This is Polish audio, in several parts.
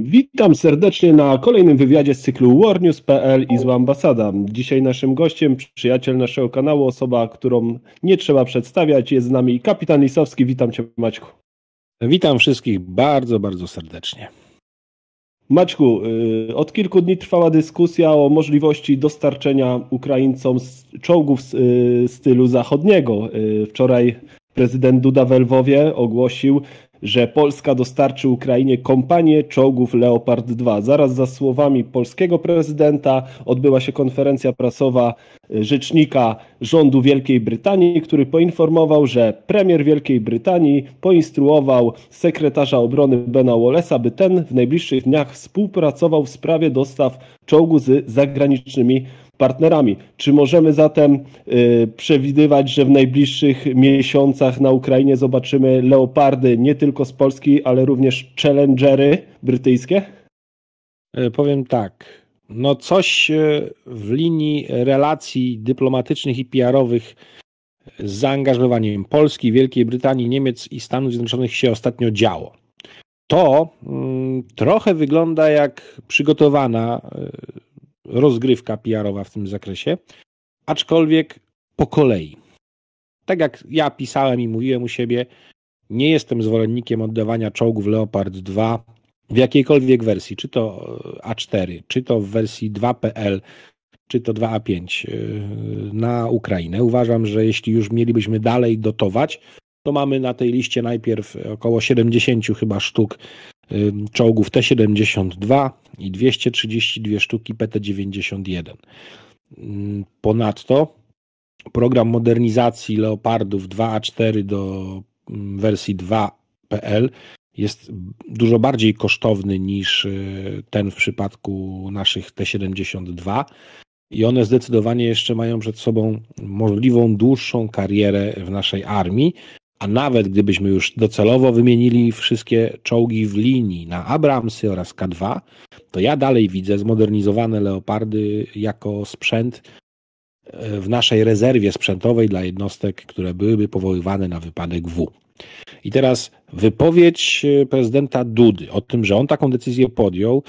Witam serdecznie na kolejnym wywiadzie z cyklu warnews.pl i zła ambasada. Dzisiaj naszym gościem, przyjaciel naszego kanału, osoba, którą nie trzeba przedstawiać, jest z nami kapitan Lisowski. Witam cię Maćku. Witam wszystkich bardzo, bardzo serdecznie. Maćku, y, od kilku dni trwała dyskusja o możliwości dostarczenia Ukraińcom czołgów y, stylu zachodniego. Y, wczoraj prezydent Duda w Lwowie ogłosił że Polska dostarczy Ukrainie kompanię czołgów Leopard 2. Zaraz za słowami polskiego prezydenta odbyła się konferencja prasowa e, rzecznika rządu Wielkiej Brytanii, który poinformował, że premier Wielkiej Brytanii poinstruował sekretarza obrony Bena Wallace'a, by ten w najbliższych dniach współpracował w sprawie dostaw czołgu z zagranicznymi partnerami. Czy możemy zatem y, przewidywać, że w najbliższych miesiącach na Ukrainie zobaczymy leopardy nie tylko z Polski, ale również challengery brytyjskie? E, powiem tak. No, coś e, w linii relacji dyplomatycznych i PR-owych z zaangażowaniem Polski, Wielkiej Brytanii, Niemiec i Stanów Zjednoczonych się ostatnio działo. To mm, trochę wygląda jak przygotowana e, rozgrywka PR-owa w tym zakresie, aczkolwiek po kolei. Tak jak ja pisałem i mówiłem u siebie, nie jestem zwolennikiem oddawania czołgów Leopard 2 w jakiejkolwiek wersji, czy to e, A4, czy to w wersji pl, czy to 2A5 e, na Ukrainę. Uważam, że jeśli już mielibyśmy dalej dotować, to mamy na tej liście najpierw około 70 chyba sztuk czołgów T-72 i 232 sztuki PT-91. Ponadto program modernizacji Leopardów 2A4 do wersji 2.pl jest dużo bardziej kosztowny niż y, ten w przypadku naszych T-72 i one zdecydowanie jeszcze mają przed sobą możliwą dłuższą karierę w naszej armii, a nawet gdybyśmy już docelowo wymienili wszystkie czołgi w linii na Abramsy oraz K2, to ja dalej widzę zmodernizowane Leopardy jako sprzęt e, w naszej rezerwie sprzętowej dla jednostek, które byłyby powoływane na wypadek W. I teraz wypowiedź e, prezydenta Dudy o tym, że on taką decyzję podjął,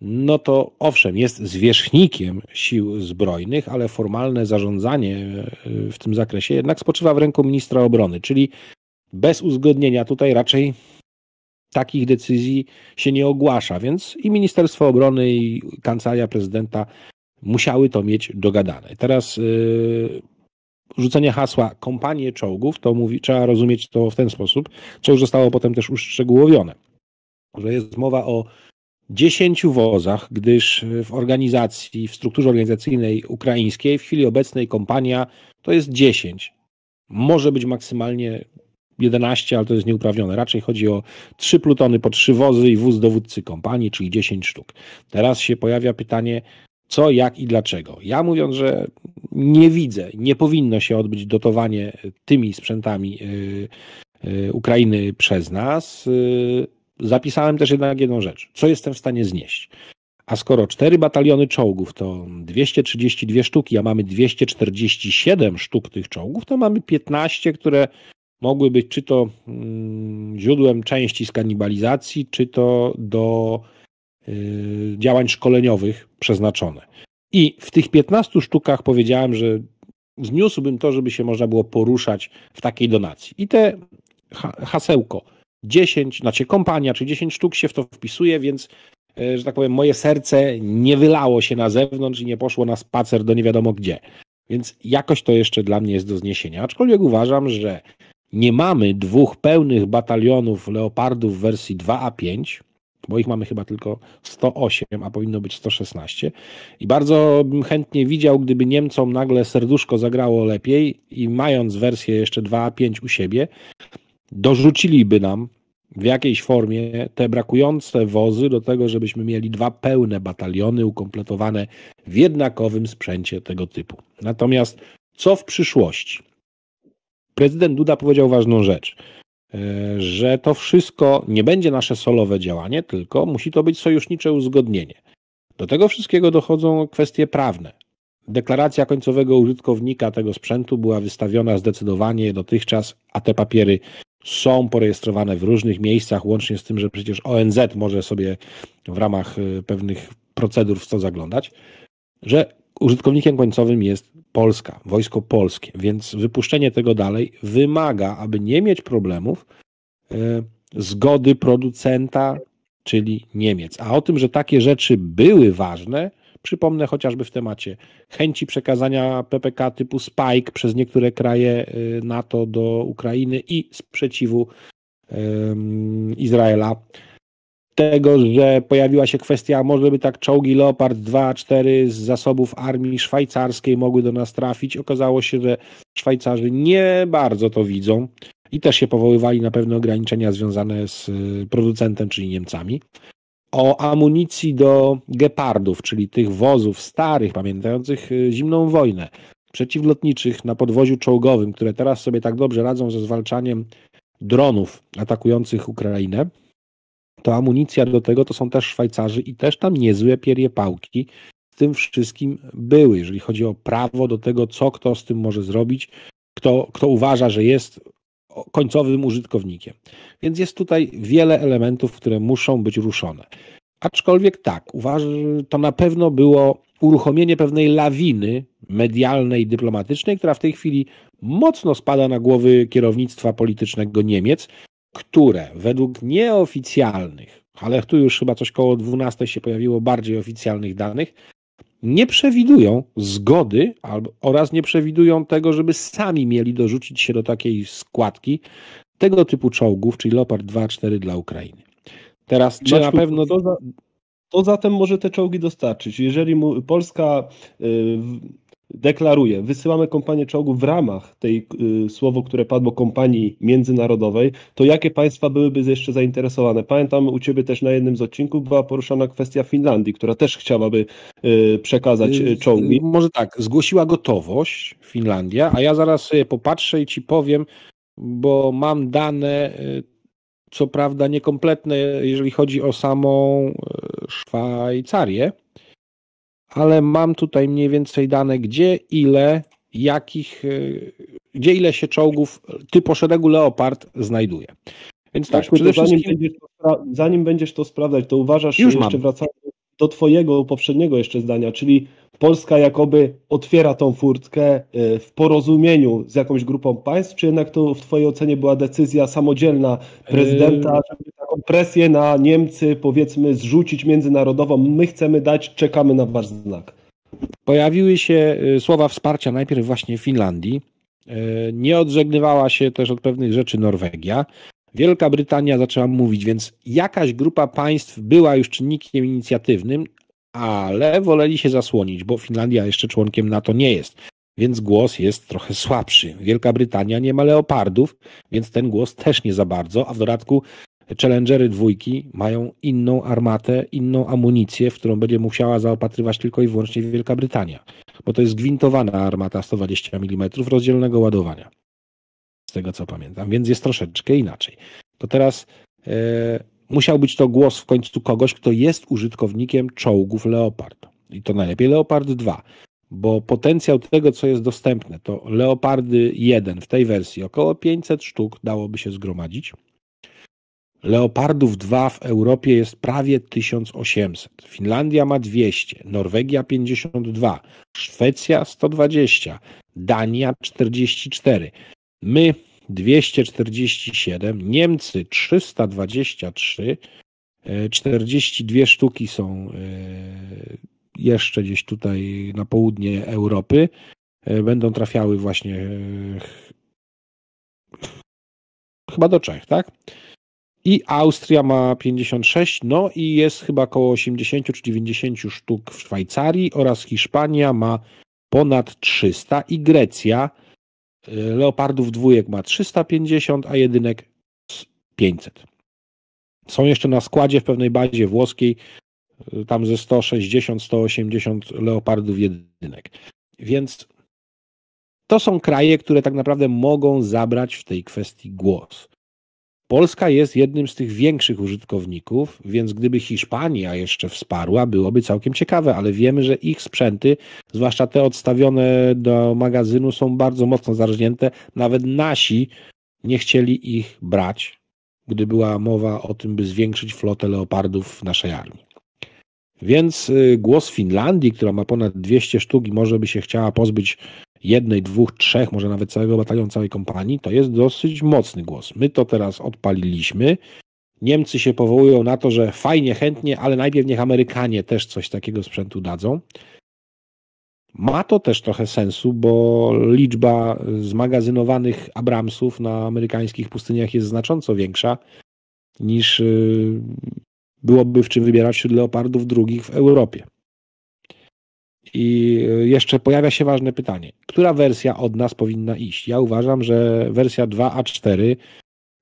no to owszem, jest zwierzchnikiem sił zbrojnych, ale formalne zarządzanie e, w tym zakresie jednak spoczywa w ręku ministra obrony, czyli bez uzgodnienia tutaj raczej takich decyzji się nie ogłasza, więc i Ministerstwo Obrony i Kancelaria Prezydenta musiały to mieć dogadane. Teraz yy, rzucenie hasła kompanie czołgów, to mówi, trzeba rozumieć to w ten sposób, co już zostało potem też uszczegółowione, że jest mowa o dziesięciu wozach, gdyż w organizacji, w strukturze organizacyjnej ukraińskiej w chwili obecnej kompania to jest dziesięć. Może być maksymalnie 11, ale to jest nieuprawnione. Raczej chodzi o 3 plutony po 3 wozy i wóz dowódcy kompanii, czyli 10 sztuk. Teraz się pojawia pytanie, co, jak i dlaczego. Ja mówiąc, że nie widzę, nie powinno się odbyć dotowanie tymi sprzętami y, y, Ukrainy przez nas, y, zapisałem też jednak jedną rzecz. Co jestem w stanie znieść? A skoro cztery bataliony czołgów to 232 sztuki, a mamy 247 sztuk tych czołgów, to mamy 15, które mogły być czy to mm, źródłem części skanibalizacji, czy to do y, działań szkoleniowych przeznaczone. I w tych 15 sztukach powiedziałem, że zniósłbym to, żeby się można było poruszać w takiej donacji. I te hasełko 10, znaczy kompania, czy 10 sztuk się w to wpisuje, więc e, że tak powiem, moje serce nie wylało się na zewnątrz i nie poszło na spacer do nie wiadomo gdzie. Więc jakoś to jeszcze dla mnie jest do zniesienia. Aczkolwiek uważam, że nie mamy dwóch pełnych batalionów leopardów w wersji 2A5, bo ich mamy chyba tylko 108, a powinno być 116. I bardzo bym chętnie widział, gdyby Niemcom nagle serduszko zagrało lepiej i mając wersję jeszcze 2A5 u siebie, dorzuciliby nam w jakiejś formie te brakujące wozy do tego, żebyśmy mieli dwa pełne bataliony ukompletowane w jednakowym sprzęcie tego typu. Natomiast co w przyszłości? prezydent Duda powiedział ważną rzecz, e, że to wszystko nie będzie nasze solowe działanie, tylko musi to być sojusznicze uzgodnienie. Do tego wszystkiego dochodzą kwestie prawne. Deklaracja końcowego użytkownika tego sprzętu była wystawiona zdecydowanie dotychczas, a te papiery są porejestrowane w różnych miejscach, łącznie z tym, że przecież ONZ może sobie w ramach e, pewnych procedur w co zaglądać, że użytkownikiem końcowym jest Polska, wojsko polskie, więc wypuszczenie tego dalej wymaga, aby nie mieć problemów, e, zgody producenta, czyli Niemiec. A o tym, że takie rzeczy były ważne, przypomnę chociażby w temacie chęci przekazania PPK typu Spike przez niektóre kraje e, NATO do Ukrainy i sprzeciwu Izraela tego, że pojawiła się kwestia, może by tak czołgi Leopard 2-4 z zasobów armii szwajcarskiej mogły do nas trafić. Okazało się, że Szwajcarzy nie bardzo to widzą i też się powoływali na pewne ograniczenia związane z y, producentem, czyli Niemcami. O amunicji do gepardów, czyli tych wozów starych, pamiętających y, zimną wojnę, przeciwlotniczych na podwoziu czołgowym, które teraz sobie tak dobrze radzą ze zwalczaniem dronów atakujących Ukrainę to amunicja do tego to są też Szwajcarzy i też tam niezłe pierjepałki z tym wszystkim były, jeżeli chodzi o prawo do tego, co kto z tym może zrobić, kto, kto uważa, że jest końcowym użytkownikiem. Więc jest tutaj wiele elementów, które muszą być ruszone. Aczkolwiek tak, uważam, to na pewno było uruchomienie pewnej lawiny medialnej, dyplomatycznej, która w tej chwili mocno spada na głowy kierownictwa politycznego Niemiec, które według nieoficjalnych, ale tu już chyba coś koło 12 się pojawiło bardziej oficjalnych danych, nie przewidują zgody albo, oraz nie przewidują tego, żeby sami mieli dorzucić się do takiej składki tego typu czołgów, czyli Leopard 2-4 dla Ukrainy. Teraz czy Maćku, na pewno. To, za, to zatem może te czołgi dostarczyć. Jeżeli mu, Polska. Yy, deklaruje, wysyłamy kompanię czołgów w ramach tej y, słowo, które padło kompanii międzynarodowej, to jakie państwa byłyby jeszcze zainteresowane? Pamiętam u ciebie też na jednym z odcinków była poruszana kwestia Finlandii, która też chciałaby y, przekazać y, y czołgi. Y, może tak, zgłosiła gotowość Finlandia, a ja zaraz sobie y, popatrzę i ci powiem, bo mam dane co prawda niekompletne, jeżeli chodzi o samą Szwajcarię, ale mam tutaj mniej więcej dane, gdzie, ile, jakich, y, gdzie ile się czołgów typu szeregu Leopard znajduje. Więc tak, tak przede wszystkim... zanim, będziesz to, zanim będziesz to sprawdzać, to uważasz, Już jeszcze wracając do twojego poprzedniego jeszcze zdania, czyli Polska jakoby otwiera tą furtkę y, w porozumieniu z jakąś grupą państw, czy jednak to w Twojej ocenie była decyzja samodzielna prezydenta, yy, żeby presję na Niemcy, powiedzmy, zrzucić międzynarodową. My chcemy dać, czekamy na wasz znak. Pojawiły się y, słowa wsparcia najpierw właśnie Finlandii. Y, nie odżegnywała się też od pewnych rzeczy Norwegia. Wielka Brytania zaczęła mówić, więc jakaś grupa państw była już czynnikiem inicjatywnym, ale woleli się zasłonić, bo Finlandia jeszcze członkiem NATO nie jest, więc głos jest trochę słabszy. Wielka Brytania nie ma leopardów, więc ten głos też nie za bardzo, a w dodatku Challengery dwójki mają inną armatę, inną amunicję, w którą będzie musiała zaopatrywać tylko i wyłącznie Wielka Brytania, bo to jest gwintowana armata 120 mm rozdzielnego ładowania. Z tego co pamiętam, więc jest troszeczkę inaczej. To teraz e, musiał być to głos w końcu kogoś, kto jest użytkownikiem czołgów Leopard. I to najlepiej Leopard 2 bo potencjał tego, co jest dostępne, to Leopardy 1 w tej wersji około 500 sztuk dałoby się zgromadzić. Leopardów 2 w Europie jest prawie 1800. Finlandia ma 200, Norwegia 52, Szwecja 120, Dania 44. My 247, Niemcy 323, 42 e, sztuki są e, jeszcze gdzieś tutaj na południe Europy. E, będą trafiały właśnie chyba do Czech, tak? I Austria ma 56, no i jest chyba około 80 czy 90 sztuk w Szwajcarii oraz Hiszpania ma ponad 300 i Grecja y, leopardów dwójek ma 350, a jedynek 500. Są jeszcze na składzie w pewnej bazie włoskiej y, tam ze 160-180 leopardów jedynek. Więc to są kraje, które tak naprawdę mogą zabrać w tej kwestii głos. Polska jest jednym z tych większych użytkowników, więc gdyby Hiszpania jeszcze wsparła, byłoby całkiem ciekawe, ale wiemy, że ich sprzęty, zwłaszcza te odstawione do magazynu, są bardzo mocno zarżnięte. Nawet nasi nie chcieli ich brać, gdy była mowa o tym, by zwiększyć flotę leopardów w naszej armii. Więc y, głos Finlandii, która ma ponad 200 sztuk i może by się chciała pozbyć jednej, dwóch, trzech, może nawet całego batalionu, całej kompanii, to jest dosyć mocny głos. My to teraz odpaliliśmy. Niemcy się powołują na to, że fajnie, chętnie, ale najpierw niech Amerykanie też coś takiego sprzętu dadzą. Ma to też trochę sensu, bo liczba zmagazynowanych Abramsów na amerykańskich pustyniach jest znacząco większa niż y, byłoby w czym wybierać wśród leopardów drugich w Europie. I e, jeszcze pojawia się ważne pytanie. Która wersja od nas powinna iść? Ja uważam, że wersja 2A4,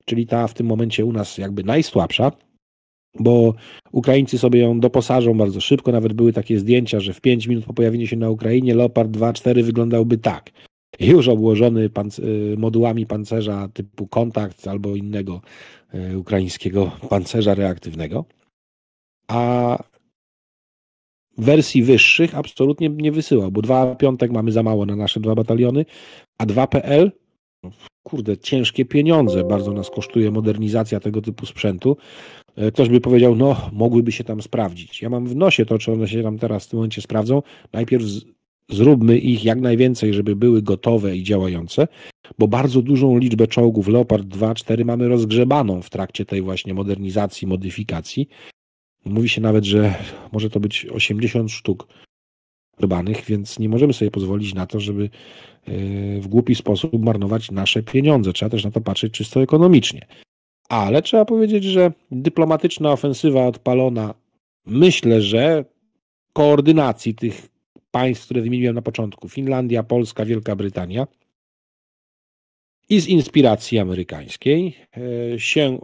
czyli ta w tym momencie u nas jakby najsłabsza, bo Ukraińcy sobie ją doposażą bardzo szybko. Nawet były takie zdjęcia, że w 5 minut po pojawieniu się na Ukrainie Leopard 2A4 wyglądałby tak. Już obłożony panc e, modułami pancerza typu kontakt albo innego e, ukraińskiego pancerza reaktywnego. A wersji wyższych absolutnie nie wysyłał, bo dwa piątek mamy za mało na nasze dwa bataliony, a 2PL no, kurde, ciężkie pieniądze bardzo nas kosztuje modernizacja tego typu sprzętu. E, ktoś by powiedział, no, mogłyby się tam sprawdzić. Ja mam w nosie to, czy one się tam teraz w tym momencie sprawdzą. Najpierw z, zróbmy ich jak najwięcej, żeby były gotowe i działające, bo bardzo dużą liczbę czołgów Leopard 2-4 mamy rozgrzebaną w trakcie tej właśnie modernizacji, modyfikacji. Mówi się nawet, że może to być 80 sztuk urbanych, więc nie możemy sobie pozwolić na to, żeby e, w głupi sposób marnować nasze pieniądze. Trzeba też na to patrzeć czysto ekonomicznie. Ale trzeba powiedzieć, że dyplomatyczna ofensywa odpalona, myślę, że koordynacji tych państw, które wymieniłem na początku Finlandia, Polska, Wielka Brytania i z inspiracji amerykańskiej e, się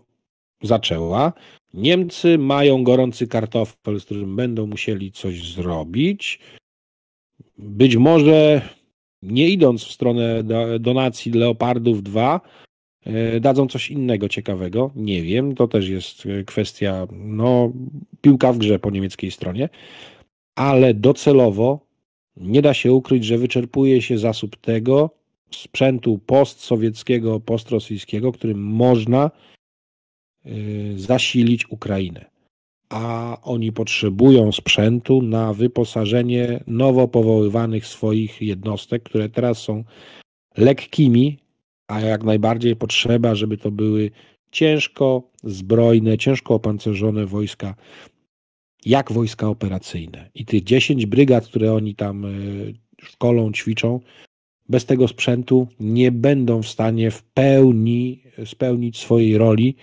zaczęła. Niemcy mają gorący kartofel, z którym będą musieli coś zrobić. Być może nie idąc w stronę donacji Leopardów 2, e, dadzą coś innego ciekawego. Nie wiem, to też jest e, kwestia, no, piłka w grze po niemieckiej stronie, ale docelowo nie da się ukryć, że wyczerpuje się zasób tego sprzętu postsowieckiego, postrosyjskiego, którym można Y, zasilić Ukrainę. A oni potrzebują sprzętu na wyposażenie nowo powoływanych swoich jednostek, które teraz są lekkimi, a jak najbardziej potrzeba, żeby to były ciężko zbrojne, ciężko opancerzone wojska, jak wojska operacyjne. I tych 10 brygad, które oni tam y, szkolą, ćwiczą, bez tego sprzętu nie będą w stanie w pełni spełnić swojej roli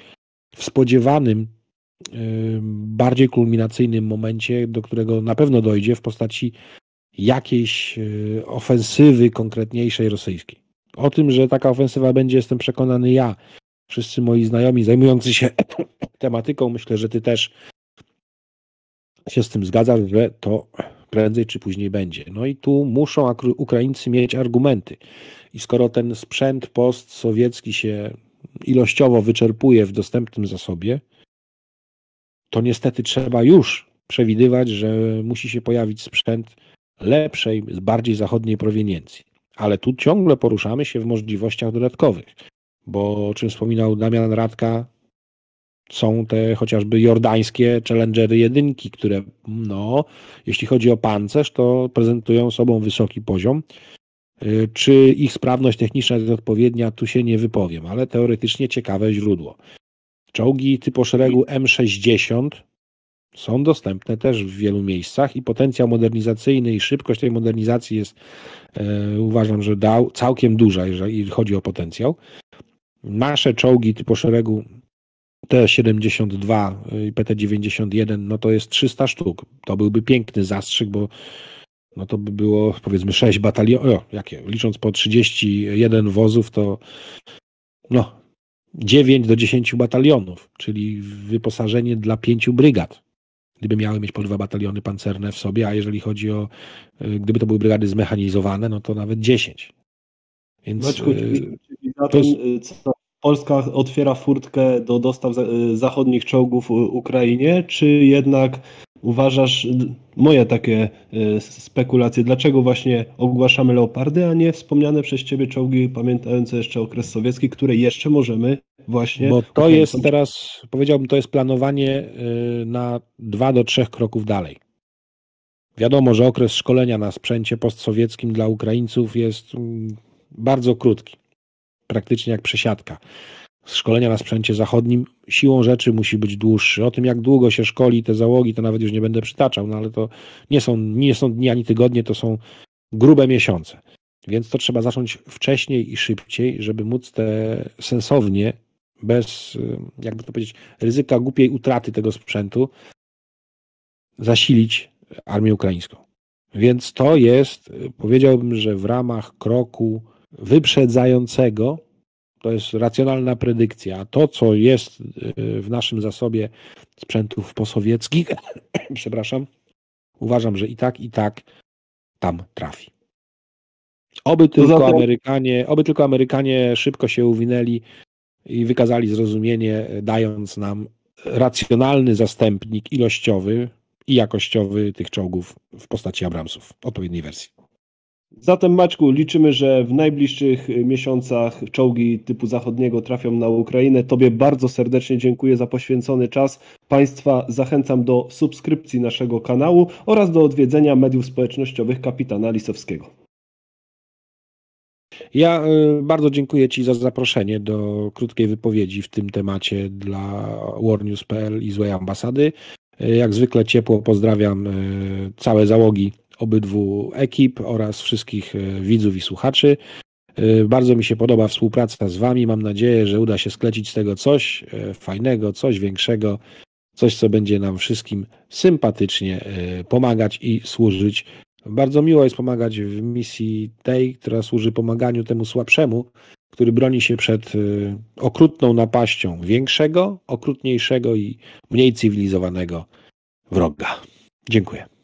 w spodziewanym, bardziej kulminacyjnym momencie, do którego na pewno dojdzie w postaci jakiejś e, ofensywy konkretniejszej rosyjskiej. O tym, że taka ofensywa będzie, jestem przekonany ja. Wszyscy moi znajomi zajmujący się tematyką, myślę, że ty też się z tym zgadzasz, że to prędzej czy później będzie. No i tu muszą Ukraińcy mieć argumenty. I skoro ten sprzęt postsowiecki się ilościowo wyczerpuje w dostępnym zasobie, to niestety trzeba już przewidywać, że musi się pojawić sprzęt lepszej, bardziej zachodniej proweniencji. Ale tu ciągle poruszamy się w możliwościach dodatkowych, bo o czym wspominał Damian Radka, są te chociażby jordańskie Challengery jedynki, które no, jeśli chodzi o pancerz, to prezentują sobą wysoki poziom Y, czy ich sprawność techniczna jest odpowiednia, tu się nie wypowiem, ale teoretycznie ciekawe źródło. Czołgi typu szeregu M60 są dostępne też w wielu miejscach i potencjał modernizacyjny i szybkość tej modernizacji jest, e, uważam, że dał, całkiem duża, jeżeli chodzi o potencjał. Nasze czołgi typu szeregu T-72 i PT-91, no to jest 300 sztuk. To byłby piękny zastrzyk, bo no to by było powiedzmy 6 batalionów, jakie, licząc po 31 wozów, to no, 9 do 10 batalionów, czyli wyposażenie dla 5 brygad. Gdyby miały mieć po dwa bataliony pancerne w sobie, a jeżeli chodzi o, e, gdyby to były brygady zmechanizowane, no to nawet 10. Więc Maćku, e, to jest... E, Polska otwiera furtkę do dostaw zachodnich czołgów Ukrainie, czy jednak uważasz, y, moje takie y, spekulacje, dlaczego właśnie ogłaszamy leopardy, a nie wspomniane przez ciebie czołgi pamiętające jeszcze okres sowiecki, które jeszcze możemy właśnie... Bo to jest teraz, powiedziałbym, to jest planowanie y, na dwa do trzech kroków dalej. Wiadomo, że okres szkolenia na sprzęcie postsowieckim dla Ukraińców jest mm, bardzo krótki, praktycznie jak przesiadka szkolenia na sprzęcie zachodnim siłą rzeczy musi być dłuższy. O tym, jak długo się szkoli te załogi, to nawet już nie będę przytaczał, no ale to nie są, nie są dni ani tygodnie, to są grube miesiące. Więc to trzeba zacząć wcześniej i szybciej, żeby móc te sensownie, bez, y, jakby to powiedzieć, ryzyka głupiej utraty tego sprzętu, zasilić armię ukraińską. Więc to jest, y, powiedziałbym, że w ramach kroku wyprzedzającego to jest racjonalna predykcja. To, co jest y, w naszym zasobie sprzętów posowieckich, przepraszam, uważam, że i tak, i tak tam trafi. Oby tylko, Amerykanie, oby tylko Amerykanie szybko się uwinęli i wykazali zrozumienie, dając nam racjonalny zastępnik ilościowy i jakościowy tych czołgów w postaci Abramsów, odpowiedniej wersji. Zatem Maćku, liczymy, że w najbliższych y, miesiącach czołgi typu zachodniego trafią na Ukrainę. Tobie bardzo serdecznie dziękuję za poświęcony czas. Państwa zachęcam do subskrypcji naszego kanału oraz do odwiedzenia mediów społecznościowych kapitana Lisowskiego. Ja y, bardzo dziękuję Ci za zaproszenie do krótkiej wypowiedzi w tym temacie dla warnews.pl i Złej Ambasady. Y, jak zwykle ciepło pozdrawiam całe załogi obydwu ekip oraz wszystkich e, widzów i słuchaczy. E, bardzo mi się podoba współpraca z Wami. Mam nadzieję, że uda się sklecić z tego coś e, fajnego, coś większego, coś, co będzie nam wszystkim sympatycznie pomagać i służyć. Bardzo miło jest pomagać w misji tej, która służy pomaganiu temu słabszemu, który broni się przed okrutną napaścią większego, okrutniejszego i mniej cywilizowanego wroga. Dziękuję.